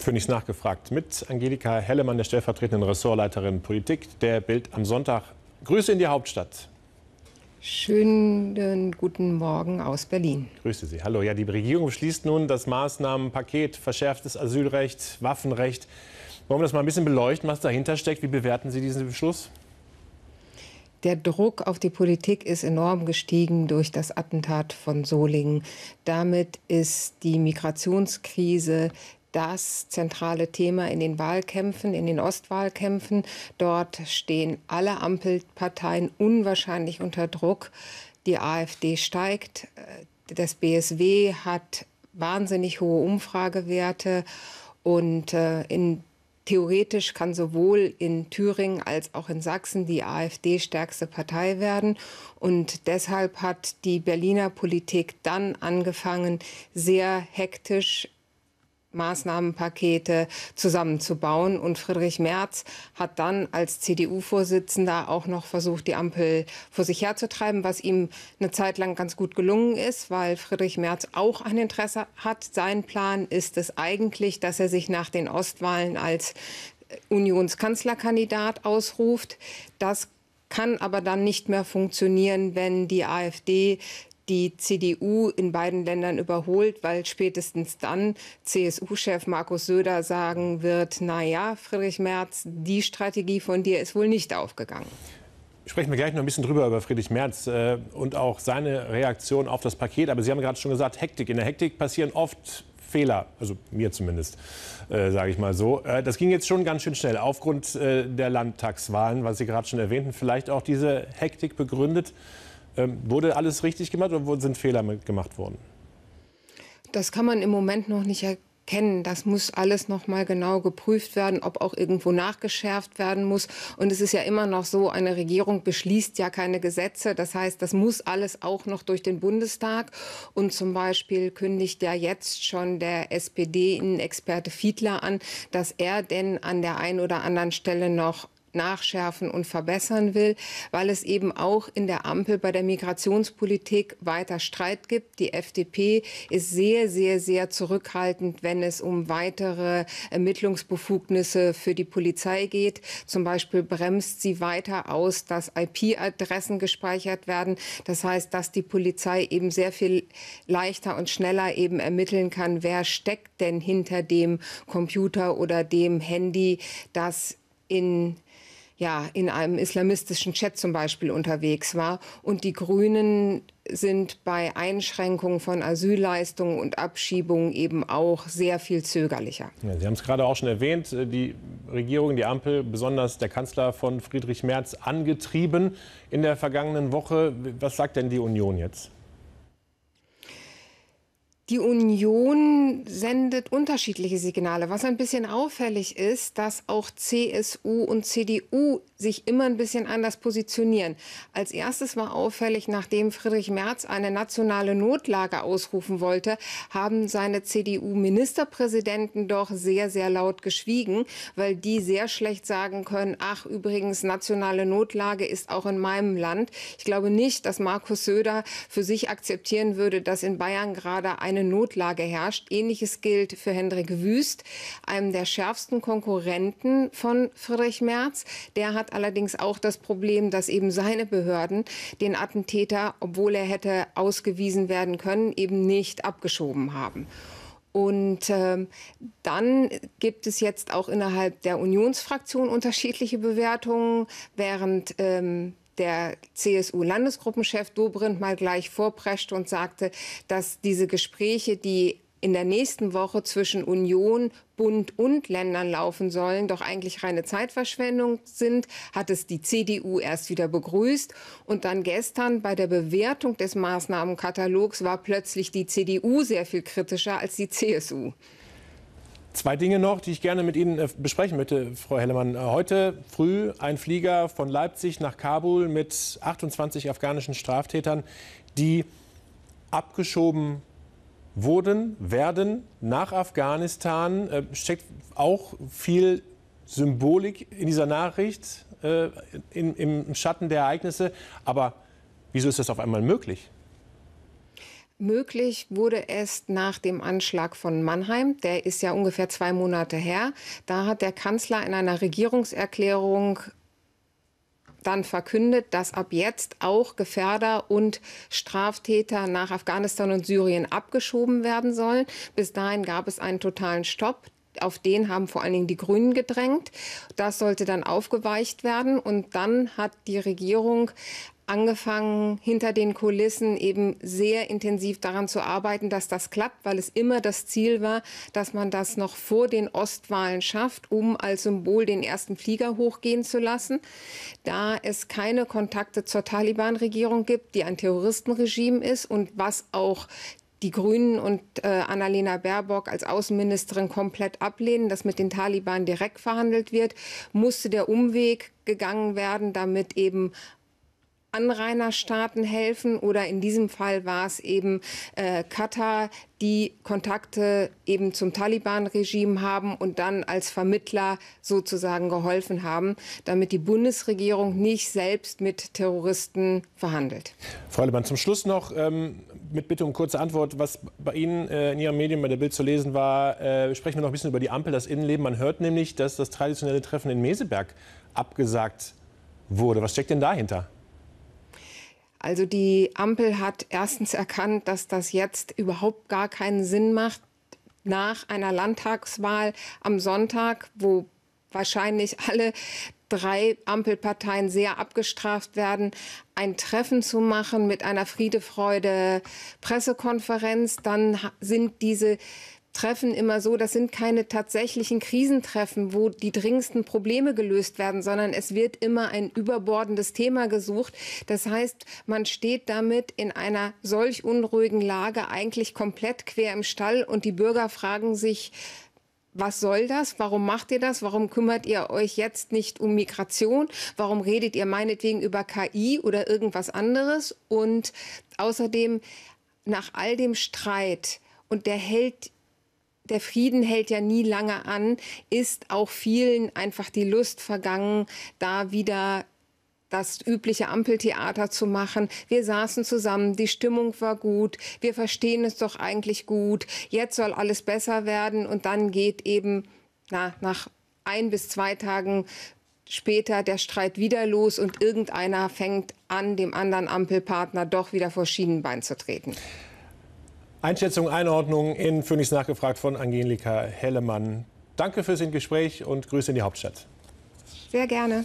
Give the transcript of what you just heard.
Für nichts nachgefragt mit Angelika Hellemann, der stellvertretenden Ressortleiterin Politik der Bild am Sonntag. Grüße in die Hauptstadt. Schönen äh, guten Morgen aus Berlin. Grüße Sie. Hallo. Ja, die Regierung beschließt nun das Maßnahmenpaket verschärftes Asylrecht, Waffenrecht. Wollen wir das mal ein bisschen beleuchten, was dahinter steckt? Wie bewerten Sie diesen Beschluss? Der Druck auf die Politik ist enorm gestiegen durch das Attentat von Solingen. Damit ist die Migrationskrise das zentrale Thema in den Wahlkämpfen, in den Ostwahlkämpfen. Dort stehen alle Ampelparteien unwahrscheinlich unter Druck. Die AfD steigt, äh, das BSW hat wahnsinnig hohe Umfragewerte und äh, in Theoretisch kann sowohl in Thüringen als auch in Sachsen die AfD stärkste Partei werden. Und deshalb hat die Berliner Politik dann angefangen, sehr hektisch Maßnahmenpakete zusammenzubauen. Und Friedrich Merz hat dann als CDU-Vorsitzender auch noch versucht, die Ampel vor sich herzutreiben, was ihm eine Zeit lang ganz gut gelungen ist, weil Friedrich Merz auch ein Interesse hat. Sein Plan ist es eigentlich, dass er sich nach den Ostwahlen als Unionskanzlerkandidat ausruft. Das kann aber dann nicht mehr funktionieren, wenn die AfD die CDU in beiden Ländern überholt, weil spätestens dann CSU-Chef Markus Söder sagen wird, naja, Friedrich Merz, die Strategie von dir ist wohl nicht aufgegangen. Sprechen wir gleich noch ein bisschen drüber über Friedrich Merz äh, und auch seine Reaktion auf das Paket. Aber Sie haben gerade schon gesagt, Hektik. In der Hektik passieren oft Fehler, also mir zumindest, äh, sage ich mal so. Äh, das ging jetzt schon ganz schön schnell aufgrund äh, der Landtagswahlen, was Sie gerade schon erwähnten. Vielleicht auch diese Hektik begründet. Ähm, wurde alles richtig gemacht oder sind Fehler gemacht worden? Das kann man im Moment noch nicht erkennen. Das muss alles noch mal genau geprüft werden, ob auch irgendwo nachgeschärft werden muss. Und es ist ja immer noch so, eine Regierung beschließt ja keine Gesetze. Das heißt, das muss alles auch noch durch den Bundestag. Und zum Beispiel kündigt ja jetzt schon der SPD-Innenexperte Fiedler an, dass er denn an der einen oder anderen Stelle noch nachschärfen und verbessern will, weil es eben auch in der Ampel bei der Migrationspolitik weiter Streit gibt. Die FDP ist sehr, sehr, sehr zurückhaltend, wenn es um weitere Ermittlungsbefugnisse für die Polizei geht. Zum Beispiel bremst sie weiter aus, dass IP-Adressen gespeichert werden. Das heißt, dass die Polizei eben sehr viel leichter und schneller eben ermitteln kann, wer steckt denn hinter dem Computer oder dem Handy, das in ja, in einem islamistischen Chat zum Beispiel unterwegs war. Und die Grünen sind bei Einschränkungen von Asylleistungen und Abschiebungen eben auch sehr viel zögerlicher. Ja, Sie haben es gerade auch schon erwähnt, äh, die Regierung, die Ampel, besonders der Kanzler von Friedrich Merz angetrieben in der vergangenen Woche. Was sagt denn die Union jetzt? die Union sendet unterschiedliche Signale. Was ein bisschen auffällig ist, dass auch CSU und CDU sich immer ein bisschen anders positionieren. Als erstes war auffällig, nachdem Friedrich Merz eine nationale Notlage ausrufen wollte, haben seine CDU-Ministerpräsidenten doch sehr, sehr laut geschwiegen, weil die sehr schlecht sagen können, ach übrigens, nationale Notlage ist auch in meinem Land. Ich glaube nicht, dass Markus Söder für sich akzeptieren würde, dass in Bayern gerade eine eine Notlage herrscht. Ähnliches gilt für Hendrik Wüst, einem der schärfsten Konkurrenten von Friedrich Merz. Der hat allerdings auch das Problem, dass eben seine Behörden den Attentäter, obwohl er hätte ausgewiesen werden können, eben nicht abgeschoben haben. Und ähm, dann gibt es jetzt auch innerhalb der Unionsfraktion unterschiedliche Bewertungen, während ähm, der CSU-Landesgruppenchef Dobrindt mal gleich vorpreschte und sagte, dass diese Gespräche, die in der nächsten Woche zwischen Union, Bund und Ländern laufen sollen, doch eigentlich reine Zeitverschwendung sind, hat es die CDU erst wieder begrüßt. Und dann gestern bei der Bewertung des Maßnahmenkatalogs war plötzlich die CDU sehr viel kritischer als die CSU. Zwei Dinge noch, die ich gerne mit Ihnen äh, besprechen möchte, Frau Hellemann. Äh, heute früh ein Flieger von Leipzig nach Kabul mit 28 afghanischen Straftätern, die abgeschoben wurden, werden nach Afghanistan. Äh, steckt auch viel Symbolik in dieser Nachricht, äh, im Schatten der Ereignisse. Aber wieso ist das auf einmal möglich? Möglich wurde es nach dem Anschlag von Mannheim. Der ist ja ungefähr zwei Monate her. Da hat der Kanzler in einer Regierungserklärung dann verkündet, dass ab jetzt auch Gefährder und Straftäter nach Afghanistan und Syrien abgeschoben werden sollen. Bis dahin gab es einen totalen Stopp auf den haben vor allen Dingen die Grünen gedrängt. Das sollte dann aufgeweicht werden. Und dann hat die Regierung angefangen, hinter den Kulissen eben sehr intensiv daran zu arbeiten, dass das klappt, weil es immer das Ziel war, dass man das noch vor den Ostwahlen schafft, um als Symbol den ersten Flieger hochgehen zu lassen. Da es keine Kontakte zur Taliban-Regierung gibt, die ein Terroristenregime ist und was auch die Grünen und äh, Annalena Baerbock als Außenministerin komplett ablehnen, dass mit den Taliban direkt verhandelt wird, musste der Umweg gegangen werden, damit eben Anrainerstaaten helfen oder in diesem Fall war es eben äh, Katar, die Kontakte eben zum Taliban-Regime haben und dann als Vermittler sozusagen geholfen haben, damit die Bundesregierung nicht selbst mit Terroristen verhandelt. Frau Lehmann, zum Schluss noch ähm, mit Bitte um kurze Antwort, was bei Ihnen äh, in Ihren Medien bei der Bild zu lesen war, äh, sprechen wir noch ein bisschen über die Ampel, das Innenleben. Man hört nämlich, dass das traditionelle Treffen in Meseberg abgesagt wurde. Was steckt denn dahinter? Also die Ampel hat erstens erkannt, dass das jetzt überhaupt gar keinen Sinn macht, nach einer Landtagswahl am Sonntag, wo wahrscheinlich alle drei Ampelparteien sehr abgestraft werden, ein Treffen zu machen mit einer Friede-Freude-Pressekonferenz, dann sind diese Treffen immer so, das sind keine tatsächlichen Krisentreffen, wo die dringendsten Probleme gelöst werden, sondern es wird immer ein überbordendes Thema gesucht. Das heißt, man steht damit in einer solch unruhigen Lage eigentlich komplett quer im Stall und die Bürger fragen sich, was soll das? Warum macht ihr das? Warum kümmert ihr euch jetzt nicht um Migration? Warum redet ihr meinetwegen über KI oder irgendwas anderes? Und außerdem, nach all dem Streit, und der hält der Frieden hält ja nie lange an, ist auch vielen einfach die Lust vergangen, da wieder das übliche Ampeltheater zu machen. Wir saßen zusammen, die Stimmung war gut, wir verstehen es doch eigentlich gut, jetzt soll alles besser werden und dann geht eben na, nach ein bis zwei Tagen später der Streit wieder los und irgendeiner fängt an, dem anderen Ampelpartner doch wieder vor Schienenbein zu treten. Einschätzung, Einordnung in Phoenix nachgefragt von Angelika Hellemann. Danke fürs Gespräch und Grüße in die Hauptstadt. Sehr gerne.